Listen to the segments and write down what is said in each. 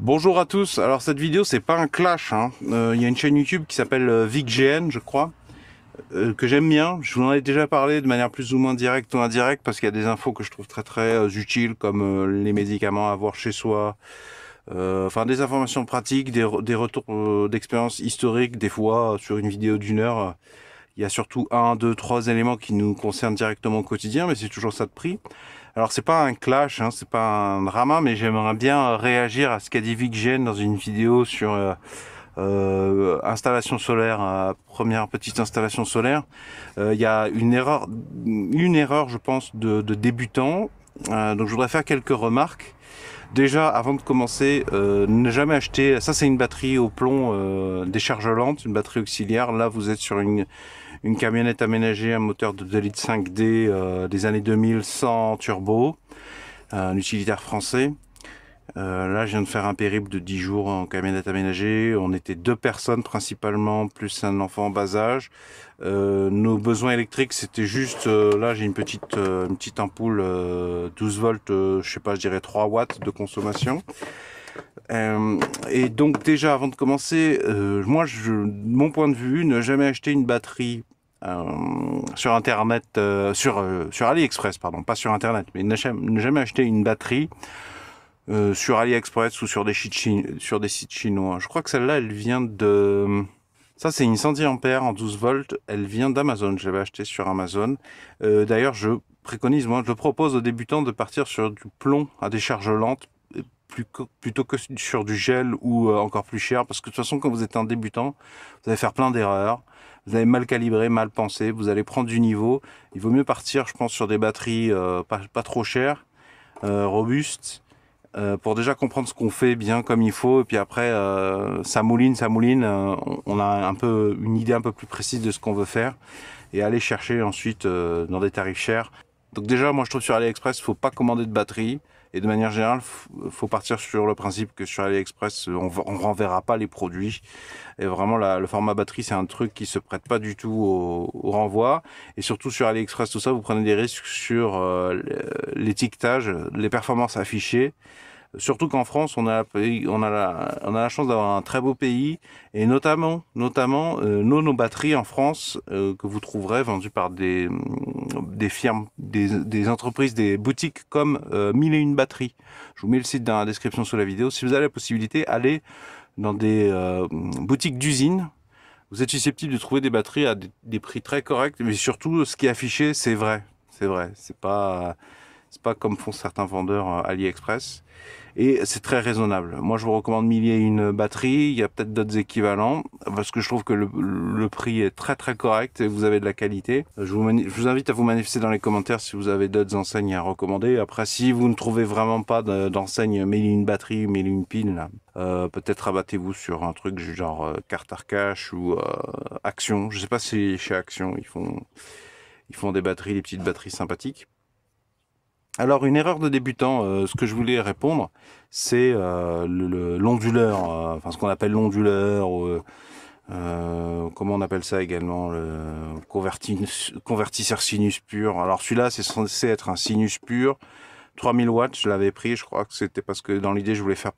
Bonjour à tous, alors cette vidéo c'est pas un clash, hein. euh, il y a une chaîne YouTube qui s'appelle euh, VicGN je crois, euh, que j'aime bien, je vous en ai déjà parlé de manière plus ou moins directe ou indirecte parce qu'il y a des infos que je trouve très très utiles comme les médicaments à avoir chez soi, enfin des informations pratiques, des, retours d'expérience historiques des fois sur une vidéo d'une heure, il y a surtout un, deux, trois éléments qui nous concernent directement au quotidien, mais c'est toujours ça de prix. Alors c'est pas un clash, hein, c'est pas un drama, mais j'aimerais bien réagir à ce qu'a dit Vic Gêne dans une vidéo sur euh, euh, installation solaire, euh, première petite installation solaire. Il y a une erreur, une erreur, je pense, de, de débutant. donc je voudrais faire quelques remarques. Déjà, avant de commencer, ne jamais acheter. Ça, c'est une batterie au plomb euh, décharge lente, une batterie auxiliaire. Là, vous êtes sur une une camionnette aménagée à un moteur de 2 litres 5D euh, des années 2000 sans turbo, un utilitaire français. Euh, là, je viens de faire un périple de 10 jours en camionnette aménagée. On était deux personnes principalement, plus un enfant en bas âge. Euh, nos besoins électriques, c'était juste... là, j'ai une petite, une petite ampoule 12 volts, je sais pas, je dirais 3 watts de consommation. et donc déjà, avant de commencer, moi, je, mon point de vue, ne jamais acheter une batterie euh, sur internet euh, sur euh, sur AliExpress pardon pas sur internet mais ne jamais acheter une batterie sur AliExpress ou sur des, sites chinois je crois que celle-là elle vient de ça c'est une 110 a en 12 volts elle vient d'Amazon je l'avais acheté sur Amazon d'ailleurs je préconise moi je propose aux débutants de partir sur du plomb à des charges lentes plutôt que sur du gel ou encore plus cher parce que de toute façon quand vous êtes un débutant vous allez faire plein d'erreurs vous avez mal calibré, mal pensé, vous allez prendre du niveau. Il vaut mieux partir, je pense, sur des batteries euh, pas, trop chères, euh, robustes, euh, pour déjà comprendre ce qu'on fait bien comme il faut. Et puis après, ça mouline, ça mouline. on a un peu une idée un peu plus précise de ce qu'on veut faire et aller chercher ensuite dans des tarifs chers. Donc déjà, moi je trouve sur AliExpress, il faut pas commander de batterie. Et de manière générale, faut partir sur le principe que sur AliExpress, on, renverra pas les produits. Et vraiment, le format batterie, c'est un truc qui se prête pas du tout au, renvoi. Et surtout sur AliExpress, tout ça, vous prenez des risques sur euh, l'étiquetage, les performances affichées. Surtout qu'en France, on a, on, a la, on a la chance d'avoir un très beau pays, et notamment, notamment euh, nos, batteries en France, euh, que vous trouverez vendues par des, mm, des firmes, des, des entreprises, des boutiques comme euh, Mille batteries. Je vous mets le site dans la description sous la vidéo. Si vous avez la possibilité, allez dans des euh, boutiques d'usines vous êtes susceptible de trouver des batteries à des, prix très corrects, mais surtout, ce qui est affiché, c'est vrai. C'est vrai. C'est pas, c'est pas comme font certains vendeurs euh, AliExpress. Et c'est très raisonnable. Moi, je vous recommande millier une batterie. Il y a peut-être d'autres équivalents. Parce que je trouve que le, prix est très très correct et vous avez de la qualité. Je vous, invite à vous manifester dans les commentaires si vous avez d'autres enseignes à recommander. Après, si vous ne trouvez vraiment pas d'enseigne millier une batterie, Milie une pile, euh, peut-être abattez-vous sur un truc genre euh, carte ou euh, Action. Je sais pas si chez Action ils font, ils font des batteries, des petites batteries sympathiques. Alors, une erreur de débutant, euh, ce que je voulais répondre, c'est euh, l'onduleur, euh, enfin ce qu'on appelle l'onduleur, euh, comment on appelle ça également, le convertisseur sinus pur. Alors, celui-là, c'est censé être un sinus pur. 3000 watts, je l'avais pris, je crois que c'était parce que dans l'idée, je voulais faire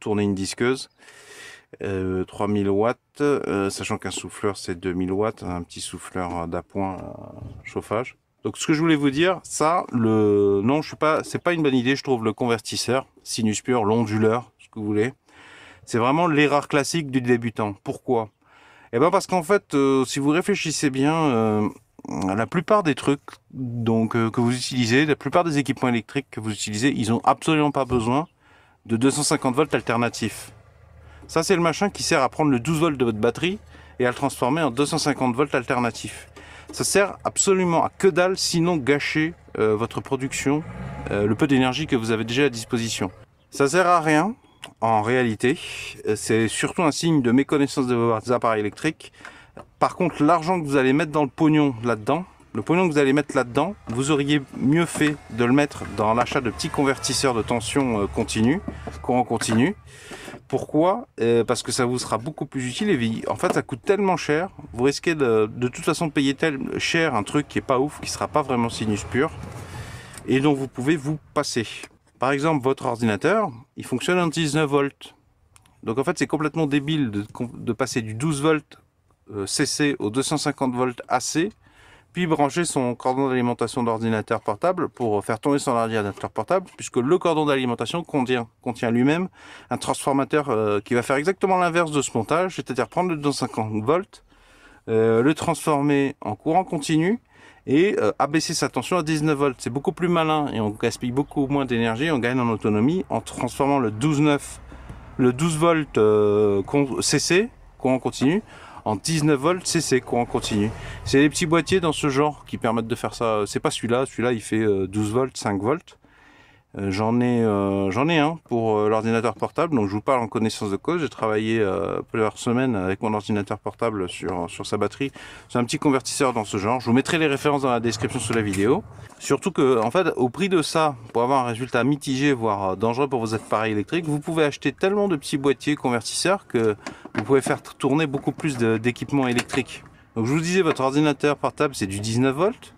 tourner une disqueuse. 3000 watts, sachant qu'un souffleur c'est 2000 watts, un petit souffleur d'appoint chauffage. Donc ce que je voulais vous dire, ça, le non, je suis pas, c'est pas une bonne idée, je trouve le convertisseur, sinus pur, l'onduleur, ce que vous voulez. C'est vraiment l'erreur classique du débutant. Pourquoi Eh bien parce qu'en fait, euh, si vous réfléchissez bien, euh, la plupart des trucs donc euh, que vous utilisez, la plupart des équipements électriques que vous utilisez, ils ont absolument pas besoin de 250 volts alternatifs. Ça, c'est le machin qui sert à prendre le 12 volts de votre batterie et à le transformer en 250 volts alternatifs. Ça sert absolument à que dalle, sinon gâcher euh, votre production, euh, le peu d'énergie que vous avez déjà à disposition. Ça sert à rien, en réalité. Euh, c'est surtout un signe de méconnaissance de vos appareils électriques. Par contre, l'argent que vous allez mettre dans le pognon là-dedans, le pognon que vous allez mettre là-dedans, vous auriez mieux fait de le mettre dans l'achat de petits convertisseurs de tension euh, continue, courant continu. Pourquoi euh, Parce que ça vous sera beaucoup plus utile et en fait ça coûte tellement cher, vous risquez de, toute façon de payer tellement cher un truc qui est pas ouf, qui sera pas vraiment sinus pur et dont vous pouvez vous passer. Par exemple, votre ordinateur, il fonctionne en 19 volts. Donc en fait, c'est complètement débile de, passer du 12 volts CC euh, au 250 volts AC puis brancher son cordon d'alimentation d'ordinateur portable pour faire tomber son ordinateur portable, puisque le cordon d'alimentation contient, contient lui-même un transformateur euh, qui va faire exactement l'inverse de ce montage, c'est-à-dire prendre le 250 volts, euh, le transformer en courant continu et euh, abaisser sa tension à 19 volts. C'est beaucoup plus malin et on gaspille beaucoup moins d'énergie, on gagne en autonomie en transformant le 12 9, le 12 volts CC courant continu en 19 volts c'est quoi, on continue. C'est les petits boîtiers dans ce genre qui permettent de faire ça. C'est pas celui-là, celui-là il fait 12 euh, volts, 5 volts. Euh, j'en ai, euh, j'en ai un pour euh, l'ordinateur portable, donc je vous parle en connaissance de cause. J'ai travaillé plusieurs semaines avec mon ordinateur portable sur, sur sa batterie. C'est un petit convertisseur dans ce genre. Je vous mettrai les références dans la description sous la vidéo. Surtout que, en fait, au prix de ça, pour avoir un résultat mitigé, voire dangereux pour vos appareils électriques, vous pouvez acheter tellement de petits boîtiers convertisseurs que vous pouvez faire tourner beaucoup plus d'équipements électriques. Donc je vous disais, votre ordinateur portable, c'est du 19 volts.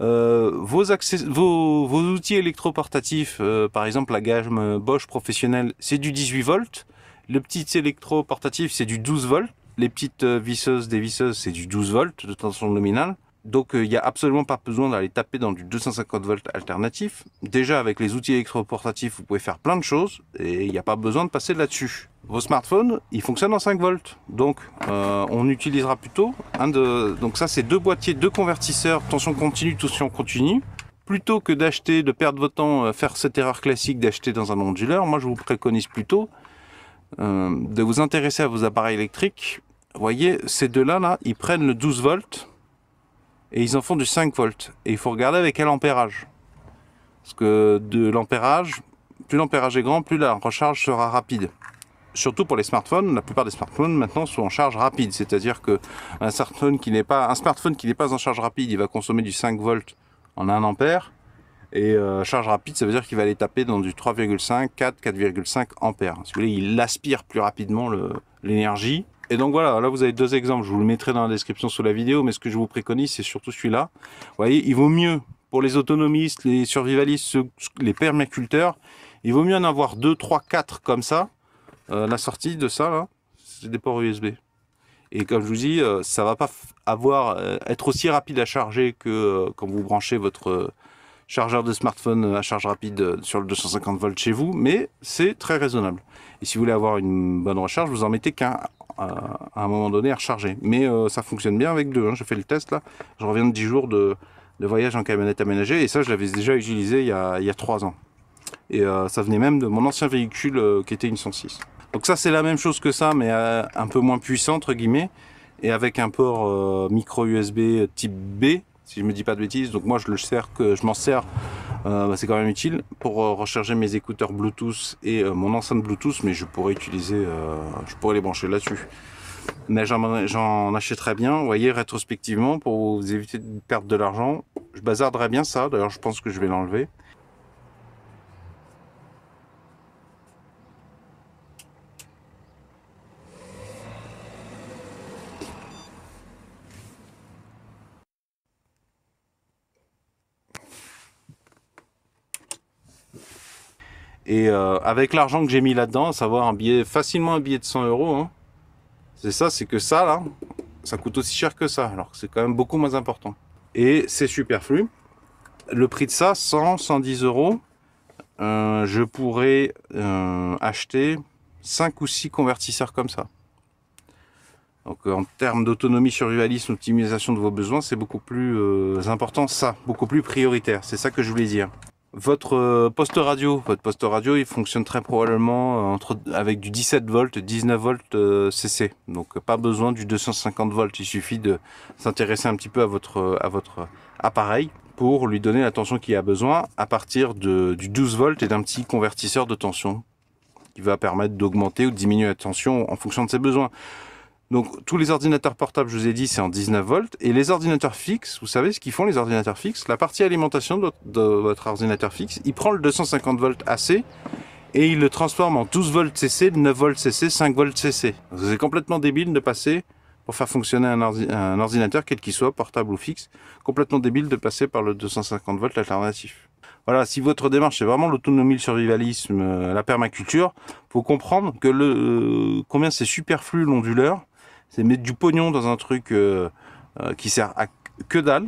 Euh, vos, outils électroportatifs, euh, par exemple la gamme euh, Bosch professionnelle, c'est du 18 volts. Le petit électroportatif, c'est du 12 volts. Les petites visseuses des visseuses, c'est du 12 volts de tension nominale. Donc il n'y a absolument pas besoin d'aller taper dans du 250 volts alternatif. Déjà avec les outils électroportatifs, vous pouvez faire plein de choses et il n'y a pas besoin de passer là-dessus vos smartphones, ils fonctionnent en 5 volts. Donc, euh, on utilisera plutôt un de. Donc, ça, c'est deux boîtiers, deux convertisseurs, tension continue, tension continue. Plutôt que d'acheter, de perdre votre temps, euh, faire cette erreur classique d'acheter dans un onduleur, moi, je vous préconise plutôt euh, de vous intéresser à vos appareils électriques. Vous voyez, ces deux-là, là, ils prennent le 12 volts et ils en font du 5 volts. Et il faut regarder avec quel ampérage. Parce que de l'ampérage, plus l'ampérage est grand, plus la recharge sera rapide surtout pour les smartphones, la plupart des smartphones maintenant sont en charge rapide, c'est-à-dire que un smartphone qui n'est pas un smartphone qui n'est pas en charge rapide, il va consommer du 5 volts en 1 ampère et euh, charge rapide, ça veut dire qu'il va aller taper dans du 3,5, 4, 4,5 ampères. Si vous voulez, il aspire plus rapidement l'énergie. Et donc voilà, là vous avez deux exemples, je vous le mettrai dans la description sous la vidéo, mais ce que je vous préconise, c'est surtout celui-là. Vous voyez, il vaut mieux pour les autonomistes, les survivalistes, les permaculteurs, il vaut mieux en avoir 2, 3, 4 comme ça, euh, la sortie de ça, là, c'est des ports USB. Et comme je vous dis, euh, ça va pas avoir, euh, être aussi rapide à charger que quand vous branchez votre chargeur de smartphone à charge rapide sur le 250 volts chez vous, mais c'est très raisonnable. Et si vous voulez avoir une bonne recharge, vous en mettez qu'un à un moment donné à recharger. Mais ça fonctionne bien avec deux. Hein. Je fais le test là. Je reviens de 10 jours de, voyage en camionnette aménagée et ça, je l'avais déjà utilisé il y a, il 3 ans. Et ça venait même de mon ancien véhicule qui était une 106. Donc ça c'est la même chose que ça, mais euh, un peu moins puissant entre guillemets, et avec un port euh, micro USB euh, type B, si je me dis pas de bêtises. Donc moi je le sers que je m'en sers, bah, c'est quand même utile pour recharger mes écouteurs Bluetooth et mon enceinte Bluetooth, mais je pourrais utiliser, je pourrais les brancher là-dessus. Mais j'en achèterais bien, vous voyez, rétrospectivement, pour vous éviter de perdre de l'argent. Je bazarderais bien ça, d'ailleurs je pense que je vais l'enlever. Et euh, avec l'argent que j'ai mis là-dedans, à savoir facilement un billet de 100 euros, hein. c'est ça, c'est que ça là, ça coûte aussi cher que ça, alors que c'est quand même beaucoup moins important. Et c'est superflu. Le prix de ça, 100, 110 euros, euh, je pourrais euh, acheter 5 ou 6 convertisseurs comme ça. Donc en termes d'autonomie, survivalisme, optimisation de vos besoins, c'est beaucoup plus important ça, beaucoup plus prioritaire. C'est ça que je voulais dire. Votre euh, poste radio, votre poste radio, il fonctionne très probablement euh, avec du 17 volts, 19 volts CC. Euh, Donc pas besoin du 250 volts. Il suffit de s'intéresser un petit peu à votre, appareil pour lui donner la tension qu'il a besoin à partir du 12 v et d'un petit convertisseur de tension qui va permettre d'augmenter ou de diminuer la tension en fonction de ses besoins. Donc tous les ordinateurs portables, je vous ai dit, c'est en 19 volts. Et les ordinateurs fixes, vous savez ce qu'ils font les ordinateurs fixes La partie alimentation de, votre ordinateur fixe, il prend le 250 volts AC et il le transforme en 12 volts CC, 9 volts CC, 5 volts CC. C'est complètement débile de passer, pour faire fonctionner un, ordinateur, quel qu'il soit, portable ou fixe, complètement débile de passer par le 250 volts alternatif. Voilà, si votre démarche c'est vraiment l'autonomie, le survivalisme, euh, la permaculture, faut comprendre que le euh, combien c'est superflu l'onduleur c'est mettre du pognon dans un truc euh, euh, qui sert à que dalle,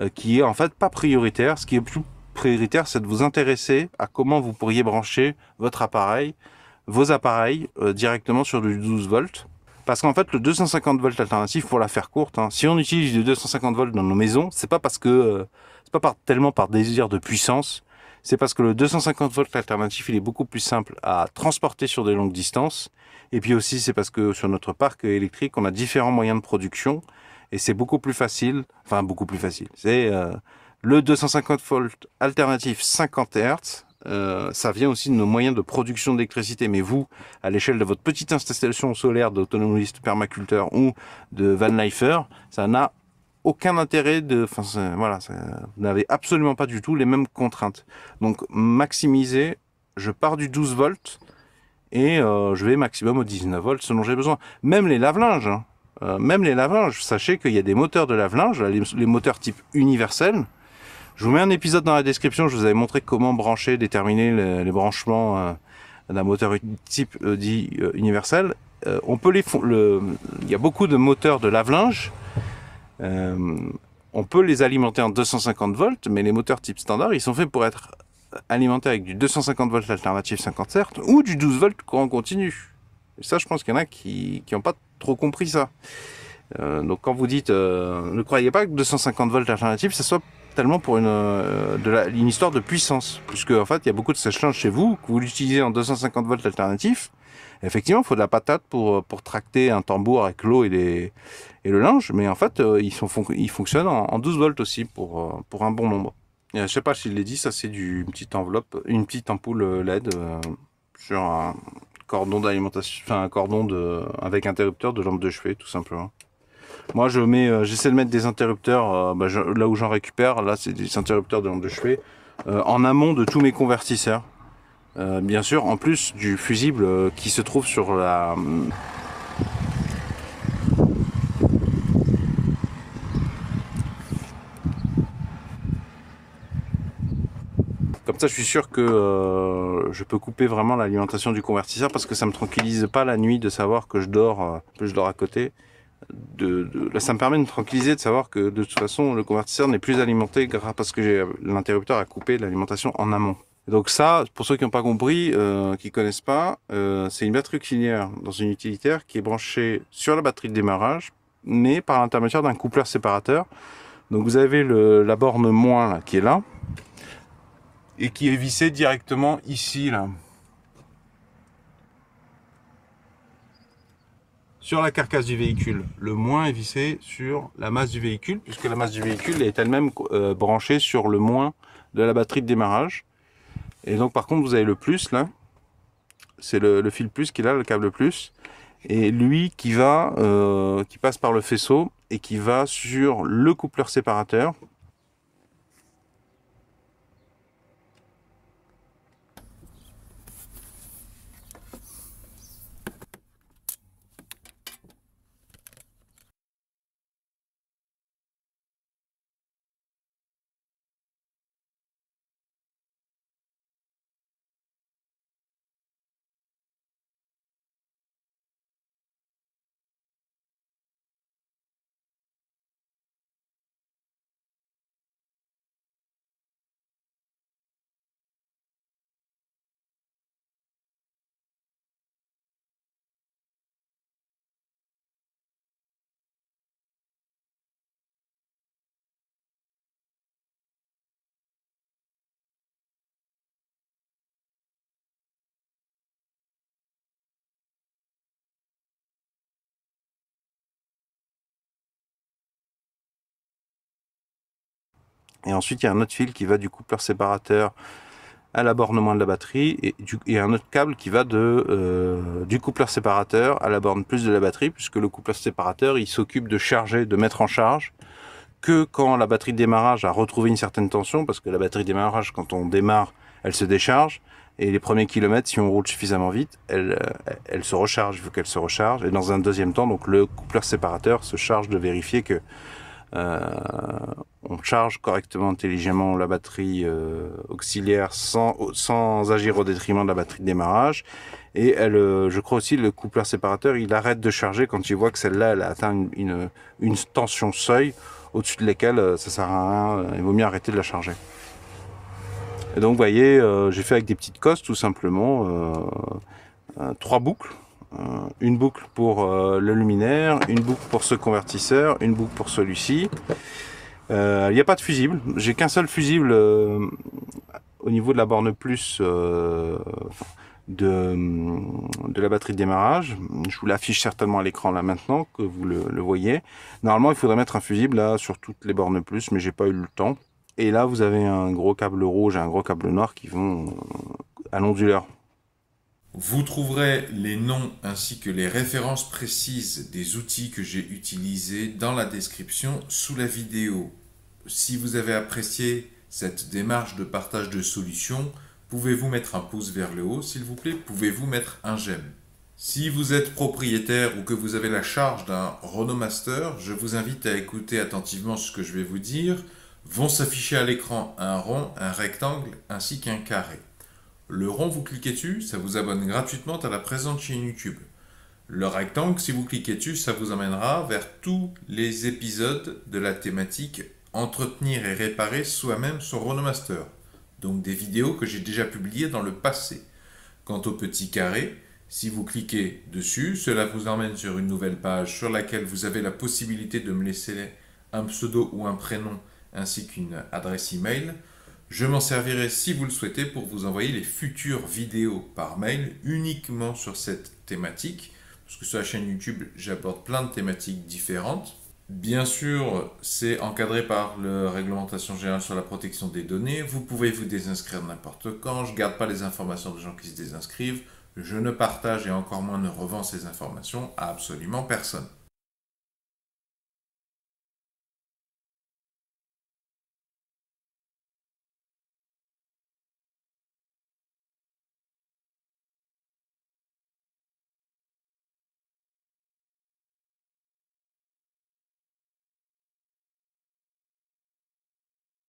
euh, qui est en fait pas prioritaire. Ce qui est plus prioritaire, c'est de vous intéresser à comment vous pourriez brancher votre appareil, vos appareils directement sur du 12 volts. Parce qu'en fait, le 250 volts alternatif, pour la faire courte, hein, si on utilise du 250 volts dans nos maisons, c'est pas parce que c'est pas tellement par désir de puissance c'est parce que le 250 volts alternatif, il est beaucoup plus simple à transporter sur des longues distances. Et puis aussi, c'est parce que sur notre parc électrique, on a différents moyens de production et c'est beaucoup plus facile, enfin beaucoup plus facile. C'est euh, le 250 volts alternatif 50 Hz. Euh, ça vient aussi de nos moyens de production d'électricité. Mais vous, à l'échelle de votre petite installation solaire d'autonomiste permaculteur ou de van ça n'a aucun intérêt de, enfin voilà, ça, vous n'avez absolument pas du tout les mêmes contraintes. Donc maximiser, je pars du 12 volts et euh, je vais maximum au 19 volts selon j'ai besoin. Même les lave-linges, hein. euh, même les lave-linges, sachez qu'il y a des moteurs de lave-linge, les, moteurs type universel. Je vous mets un épisode dans la description, je vous avais montré comment brancher, déterminer les, branchements euh, d'un moteur type dit universel. on peut les, il y a beaucoup de moteurs de lave-linge euh, on peut les alimenter en 250 volts, mais les moteurs type standard, ils sont faits pour être alimentés avec du 250 volts alternatif 50 certes ou du 12 volts courant continu. Et ça, je pense qu'il y en a qui n'ont pas trop compris ça. Euh, donc quand vous dites, euh, ne croyez pas que 250 volts alternatif, ça soit tellement pour une, histoire de puissance, puisque en fait, il y a beaucoup de sèche chez vous que vous l'utilisez en 250 volts alternatif, Effectivement, il faut de la patate pour, euh, pour tracter un tambour avec l'eau et, et le linge, mais en fait, euh, ils, sont, ils fonctionnent en, 12 volts aussi pour, euh, pour un bon nombre. Et je sais pas si je l'ai dit, ça c'est une petite enveloppe, une petite ampoule LED sur un cordon d'alimentation, enfin un cordon de, avec interrupteur de lampe de chevet, tout simplement. Moi, je mets, j'essaie de mettre des interrupteurs bah, là où j'en récupère. Là, c'est des interrupteurs de lampe de chevet en amont de tous mes convertisseurs. Euh, bien sûr, en plus du fusible euh, qui se trouve sur la... Comme ça, je suis sûr que euh, je peux couper vraiment l'alimentation du convertisseur parce que ça me tranquillise pas la nuit de savoir que je dors, que je dors à côté. ça me permet de me tranquilliser de savoir que de toute façon le convertisseur n'est plus alimenté parce que j'ai l'interrupteur à couper l'alimentation en amont. Donc ça, pour ceux qui n'ont pas compris, qui euh, qui connaissent pas, euh, c'est une batterie auxiliaire dans une utilitaire qui est branchée sur la batterie de démarrage, mais par l'intermédiaire d'un coupleur séparateur. Donc vous avez la borne moins qui est là, et qui est vissée directement ici là. Sur la carcasse du véhicule, le moins est vissé sur la masse du véhicule, puisque la masse du véhicule est elle-même euh, branchée sur le moins de la batterie de démarrage. Et donc, par contre, vous avez le plus là. C'est le, fil plus qu'il a, le câble plus. Et lui qui va, euh, qui passe par le faisceau et qui va sur le coupleur séparateur Et ensuite, il y a un autre fil qui va du coupleur séparateur à la borne moins de la batterie et, du, un autre câble qui va euh, du coupleur séparateur à la borne plus de la batterie puisque le coupleur séparateur il s'occupe de charger, de mettre en charge que quand la batterie de démarrage a retrouvé une certaine tension parce que la batterie de démarrage quand on démarre elle se décharge et les premiers kilomètres si on roule suffisamment vite elle, euh, se recharge vu qu'elle se recharge et dans un deuxième temps donc le coupleur séparateur se charge de vérifier que euh, on charge correctement, intelligemment la batterie euh, auxiliaire sans, sans agir au détriment de la batterie de démarrage. Et elle, euh, je crois aussi le coupleur séparateur, il arrête de charger quand il voit que celle-là, elle a atteint une, une, tension seuil au-dessus de laquelle ça sert à rien, il vaut mieux arrêter de la charger. Et donc, vous voyez, j'ai fait avec des petites cosses, tout simplement, trois boucles une boucle pour euh, le luminaire, une boucle pour ce convertisseur, une boucle pour celui-ci. Euh, il n'y a pas de fusible, j'ai qu'un seul fusible euh, au niveau de la borne plus de, la batterie de démarrage. Je vous l'affiche certainement à l'écran là maintenant que vous le, voyez. Normalement, il faudrait mettre un fusible là sur toutes les bornes plus, mais j'ai pas eu le temps. Et là, vous avez un gros câble rouge et un gros câble noir qui vont à l'onduleur. Vous trouverez les noms ainsi que les références précises des outils que j'ai utilisés dans la description sous la vidéo. Si vous avez apprécié cette démarche de partage de solutions, pouvez-vous mettre un pouce vers le haut, s'il vous plaît Pouvez-vous mettre un j'aime Si vous êtes propriétaire ou que vous avez la charge d'un Renault Master, je vous invite à écouter attentivement ce que je vais vous dire. Vont s'afficher à l'écran un rond, un rectangle ainsi qu'un carré. Le rond, vous cliquez dessus, ça vous abonne gratuitement à la présente chaîne YouTube. Le rectangle, si vous cliquez dessus, ça vous amènera vers tous les épisodes de la thématique Entretenir et réparer soi-même son Ronomaster. Donc des vidéos que j'ai déjà publiées dans le passé. Quant au petit carré, si vous cliquez dessus, cela vous emmène sur une nouvelle page sur laquelle vous avez la possibilité de me laisser un pseudo ou un prénom ainsi qu'une adresse email. Je m'en servirai si vous le souhaitez pour vous envoyer les futures vidéos par mail uniquement sur cette thématique, parce que sur la chaîne YouTube, j'aborde plein de thématiques différentes. Bien sûr, c'est encadré par la réglementation générale sur la protection des données. Vous pouvez vous désinscrire n'importe quand. Je ne garde pas les informations des gens qui se désinscrivent. Je ne partage et encore moins ne revends ces informations à absolument personne.